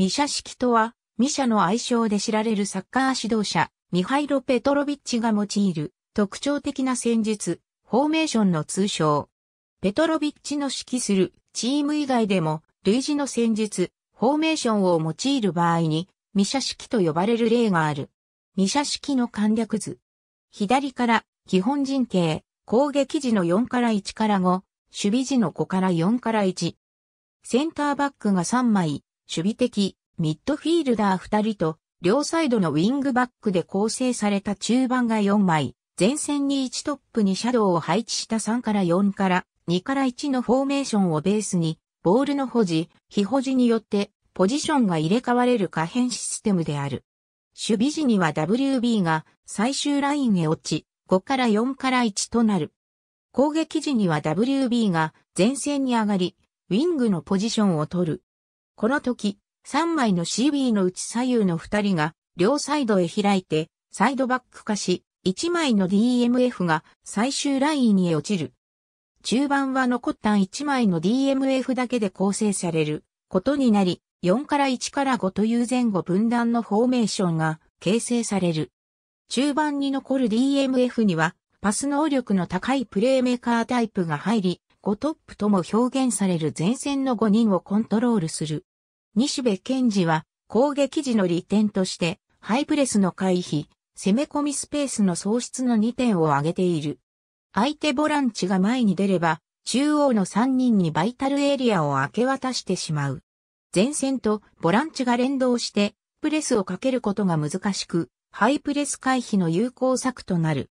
ミシャ式とは、ミシャの愛称で知られるサッカー指導者、ミハイロ・ペトロビッチが用いる特徴的な戦術、フォーメーションの通称。ペトロビッチの指揮するチーム以外でも、類似の戦術、フォーメーションを用いる場合に、ミシャ式と呼ばれる例がある。ミシャ式の簡略図。左から、基本陣形、攻撃時の4から1から5、守備時の5から4から1。センターバックが3枚、守備的、ミッドフィールダー2人と、両サイドのウィングバックで構成された中盤が4枚、前線に1トップにシャドウを配置した3から4から2から1のフォーメーションをベースに、ボールの保持、非保持によって、ポジションが入れ替われる可変システムである。守備時には WB が最終ラインへ落ち、5から4から1となる。攻撃時には WB が前線に上がり、ウィングのポジションを取る。この時、3枚の CB のうち左右の2人が両サイドへ開いて、サイドバック化し、1枚の DMF が最終ラインに落ちる。中盤は残った1枚の DMF だけで構成されることになり、4から1から5という前後分断のフォーメーションが形成される。中盤に残る DMF には、パス能力の高いプレーメーカータイプが入り、5トップとも表現される前線の5人をコントロールする。西部賢治は攻撃時の利点として、ハイプレスの回避、攻め込みスペースの喪失の2点を挙げている。相手ボランチが前に出れば、中央の3人にバイタルエリアを明け渡してしまう。前線とボランチが連動して、プレスをかけることが難しく、ハイプレス回避の有効策となる。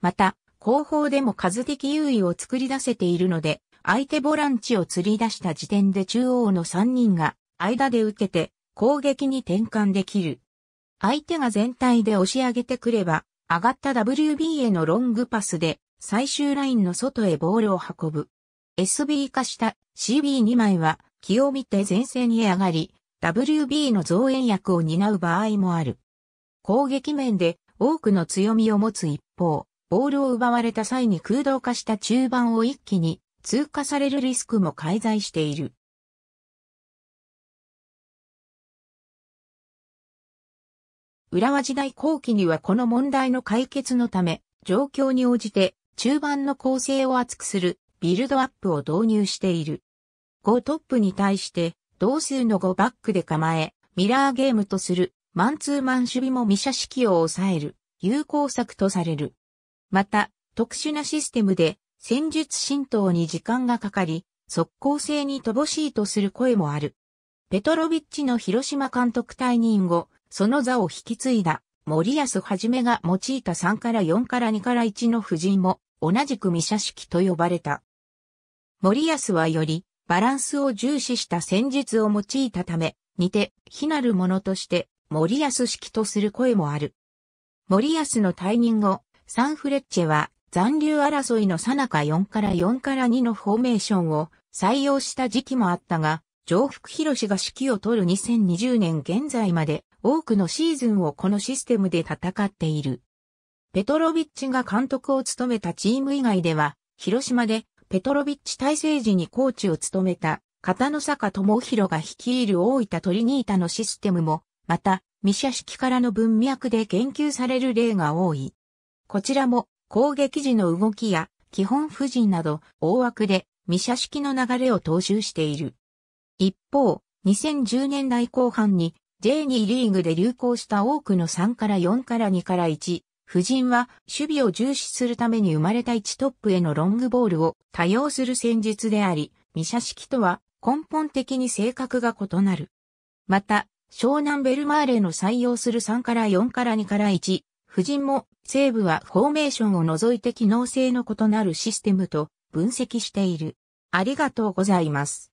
また、後方でも数的優位を作り出せているので、相手ボランチを釣り出した時点で中央の3人が間で受けて攻撃に転換できる。相手が全体で押し上げてくれば、上がった WB へのロングパスで最終ラインの外へボールを運ぶ。SB 化した CB2 枚は気を見て前線へ上がり、WB の増援役を担う場合もある。攻撃面で多くの強みを持つ一方、ボールを奪われた際に空洞化した中盤を一気に通過されるリスクも介在している。浦和時代後期にはこの問題の解決のため、状況に応じて中盤の構成を厚くするビルドアップを導入している。5トップに対して同数の5バックで構え、ミラーゲームとするマンツーマン守備も未射式を抑える有効策とされる。また、特殊なシステムで戦術浸透に時間がかかり、速攻性に乏しいとする声もある。ペトロビッチの広島監督退任後、その座を引き継いだ森安はじめが用いた3から4から2から1の布陣も同じく未射式と呼ばれた。森安はよりバランスを重視した戦術を用いたため、似て非なるものとして森安式とする声もある。森安の退任後、サンフレッチェは残留争いの最中4から4から2のフォーメーションを採用した時期もあったが、上福博氏が指揮を取る2020年現在まで多くのシーズンをこのシステムで戦っている。ペトロビッチが監督を務めたチーム以外では、広島でペトロビッチ体制時にコーチを務めた片野坂智弘が率いる大分トリニータのシステムも、また、未ャ式からの文脈で言及される例が多い。こちらも攻撃時の動きや基本布陣など大枠で未ャ式の流れを踏襲している。一方、2010年代後半に J2 リーグで流行した多くの3から4から2から1、夫人は守備を重視するために生まれた1トップへのロングボールを多用する戦術であり、ミシャ式とは根本的に性格が異なる。また、湘南ベルマーレの採用する3から4から2から1、夫人も西部はフォーメーションを除いて機能性の異なるシステムと分析している。ありがとうございます。